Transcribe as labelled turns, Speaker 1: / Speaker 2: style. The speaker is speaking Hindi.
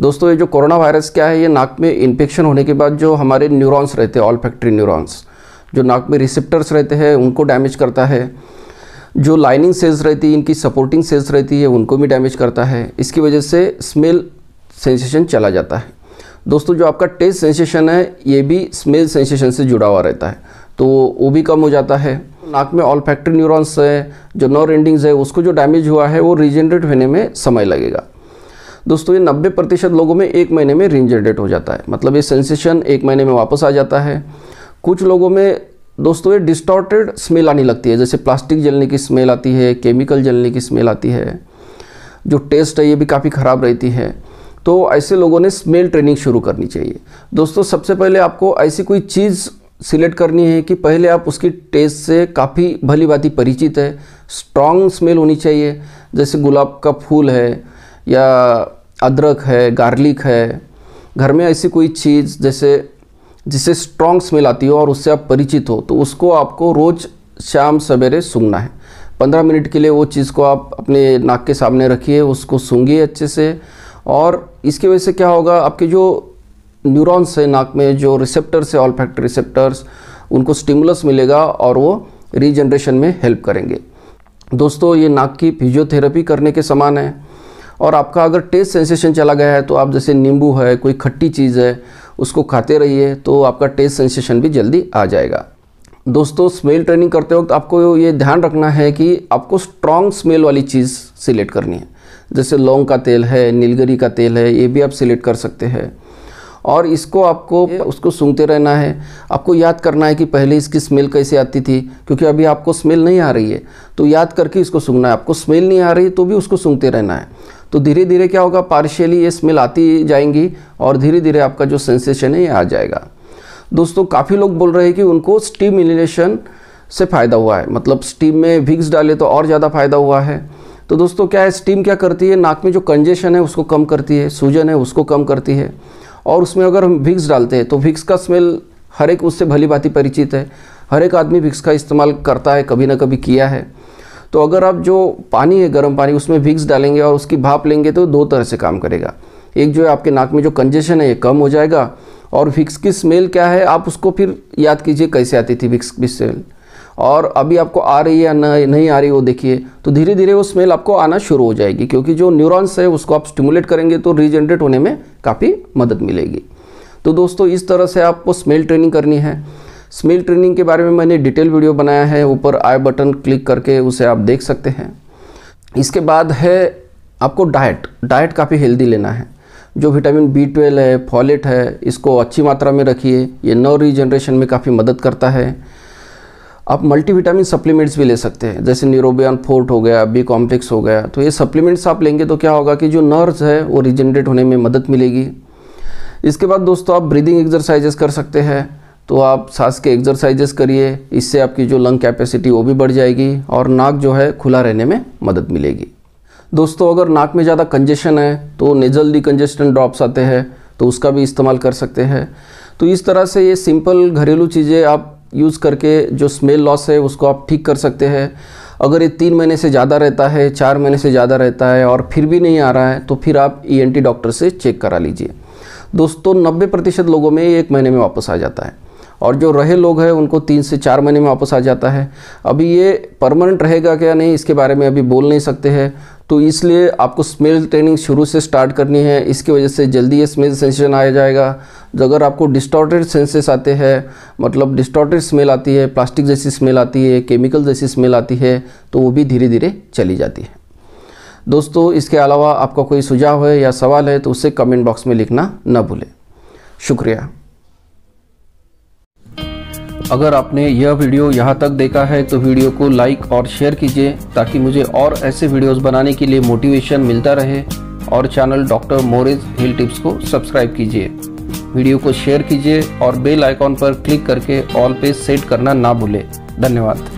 Speaker 1: दोस्तों ये जो कोरोना वायरस क्या है ये नाक में इन्फेक्शन होने के बाद जो हमारे न्यूरॉन्स रहते हैं ऑल फैक्ट्री न्यूरॉन्स जो नाक में रिसिप्टर्स रहते हैं उनको डैमेज करता है जो लाइनिंग सेल्स रहती है इनकी सपोर्टिंग सेल्स रहती है उनको भी डैमेज करता है इसकी वजह से स्मेल सेंसेशन चला जाता है दोस्तों जो आपका टेस्ट सेंसेशन है ये भी स्मेल सेंसेशन से जुड़ा हुआ रहता है तो वो भी कम हो जाता है नाक में ऑल फैक्ट्री न्यूरॉन्स है जो नॉर एंडिंग्स है उसको जो डैमेज हुआ है वो रिजेनरेट होने में समय लगेगा दोस्तों ये 90 प्रतिशत लोगों में एक महीने में रिंजेडेट जनरेट हो जाता है मतलब ये सेंसेशन एक महीने में वापस आ जाता है कुछ लोगों में दोस्तों ये डिस्टॉर्टेड स्मेल आने लगती है जैसे प्लास्टिक जलने की स्मेल आती है केमिकल जलने की स्मेल आती है जो टेस्ट है ये भी काफ़ी ख़राब रहती है तो ऐसे लोगों ने स्मेल ट्रेनिंग शुरू करनी चाहिए दोस्तों सबसे पहले आपको ऐसी कोई चीज़ सिलेक्ट करनी है कि पहले आप उसकी टेस्ट से काफ़ी भली भांति परिचित है स्ट्रॉन्ग स्मेल होनी चाहिए जैसे गुलाब का फूल है या अदरक है गार्लिक है घर में ऐसी कोई चीज़ जैसे जिसे स्ट्रॉन्ग स्मेल आती हो और उससे आप परिचित हो तो उसको आपको रोज़ शाम सवेरे सूंघना है पंद्रह मिनट के लिए वो चीज़ को आप अपने नाक के सामने रखिए उसको सूंघिए अच्छे से और इसकी वजह से क्या होगा आपके जो न्यूरॉन्स है नाक में जो रिसेप्टर्स है ऑल रिसेप्टर्स उनको स्टिमुलस मिलेगा और वो रीजनरेशन में हेल्प करेंगे दोस्तों ये नाक की फिजियोथेरेपी करने के समान है और आपका अगर टेस्ट सेंसेशन चला गया है तो आप जैसे नींबू है कोई खट्टी चीज़ है उसको खाते रहिए तो आपका टेस्ट सेंसेशन भी जल्दी आ जाएगा दोस्तों स्मेल ट्रेनिंग करते वक्त आपको ये ध्यान रखना है कि आपको स्ट्रॉन्ग स्मेल वाली चीज़ सिलेक्ट करनी है जैसे लौंग का तेल है नीलगरी का तेल है ये भी आप सिलेक्ट कर सकते हैं और इसको आपको उसको सूंघते रहना है आपको याद करना है कि पहले इसकी स्मेल कैसे आती थी क्योंकि अभी आपको स्मेल नहीं आ रही है तो याद करके इसको सूंघना है आपको स्मेल नहीं आ रही तो भी उसको सूंघते रहना है तो धीरे धीरे क्या होगा पार्शियली ये स्मेल आती जाएंगी और धीरे धीरे आपका जो सेंसेशन है ये आ जाएगा दोस्तों काफ़ी लोग बोल रहे हैं कि उनको स्टीम इनिलेशन से फ़ायदा हुआ है मतलब स्टीम में विक्स डाले तो और ज़्यादा फ़ायदा हुआ है तो दोस्तों क्या है स्टीम क्या करती है नाक में जो कंजेशन है उसको कम करती है सूजन है उसको कम करती है और उसमें अगर हम विक्स डालते हैं तो विक्स का स्मेल हर एक उससे भली भांति परिचित है हर एक आदमी विक्स का इस्तेमाल करता है कभी ना कभी किया है तो अगर आप जो पानी है गर्म पानी उसमें विक्स डालेंगे और उसकी भाप लेंगे तो दो तरह से काम करेगा एक जो है आपके नाक में जो कंजेशन है ये कम हो जाएगा और विक्स की स्मेल क्या है आप उसको फिर याद कीजिए कैसे आती थी विक्स की स्मेल और अभी आपको आ रही है या नहीं आ रही वो देखिए तो धीरे धीरे वो स्मेल आपको आना शुरू हो जाएगी क्योंकि जो न्यूरॉन्स है उसको आप स्टिमुलेट करेंगे तो रीजनरेट होने में काफ़ी मदद मिलेगी तो दोस्तों इस तरह से आपको स्मेल ट्रेनिंग करनी है स्मेल ट्रेनिंग के बारे में मैंने डिटेल वीडियो बनाया है ऊपर आई बटन क्लिक करके उसे आप देख सकते हैं इसके बाद है आपको डाइट डाइट काफ़ी हेल्दी लेना है जो विटामिन बी ट्वेल्व है फॉलेट है इसको अच्छी मात्रा में रखिए ये नव रीजनरेशन में काफ़ी मदद करता है आप मल्टीविटामिन सप्लीमेंट्स भी ले सकते हैं जैसे न्यूरोबियन फोर्ट हो गया बी कॉम्प्लेक्स हो गया तो ये सप्लीमेंट्स आप लेंगे तो क्या होगा कि जो नर्व्स है वो रिजनरेट होने में मदद मिलेगी इसके बाद दोस्तों आप ब्रीदिंग एक्सरसाइजेस कर सकते हैं तो आप सांस के एक्सरसाइजेस करिए इससे आपकी जो लंग कैपेसिटी वो भी बढ़ जाएगी और नाक जो है खुला रहने में मदद मिलेगी दोस्तों अगर नाक में ज़्यादा कंजेशन है तो नेजल डिकन्जेस्टन ड्रॉप्स आते हैं तो उसका भी इस्तेमाल कर सकते हैं तो इस तरह से ये सिंपल घरेलू चीज़ें आप यूज़ करके जो स्मेल लॉस है उसको आप ठीक कर सकते हैं अगर ये तीन महीने से ज़्यादा रहता है चार महीने से ज़्यादा रहता है और फिर भी नहीं आ रहा है तो फिर आप ई e डॉक्टर से चेक करा लीजिए दोस्तों नब्बे प्रतिशत लोगों में एक महीने में वापस आ जाता है और जो रहे लोग हैं उनको तीन से चार महीने में वापस आ जाता है अभी ये परमानेंट रहेगा क्या नहीं इसके बारे में अभी बोल नहीं सकते हैं तो इसलिए आपको स्मेल ट्रेनिंग शुरू से स्टार्ट करनी है इसकी वजह से जल्दी ये स्मेल सेंसेशन आ जाएगा अगर आपको डिस्टॉर्टेड सेंसेस आते हैं मतलब डिस्टॉर्टेड स्मेल आती है प्लास्टिक जैसी स्मेल आती है केमिकल जैसी स्मेल आती है तो वो भी धीरे धीरे चली जाती है दोस्तों इसके अलावा आपका कोई सुझाव है या सवाल है तो उसे कमेंट बॉक्स में लिखना न भूलें शुक्रिया अगर आपने यह वीडियो यहाँ तक देखा है तो वीडियो को लाइक और शेयर कीजिए ताकि मुझे और ऐसे वीडियोस बनाने के लिए मोटिवेशन मिलता रहे और चैनल डॉक्टर मोरिज हिल टिप्स को सब्सक्राइब कीजिए वीडियो को शेयर कीजिए और बेल आइकॉन पर क्लिक करके ऑल पे सेट करना ना भूलें धन्यवाद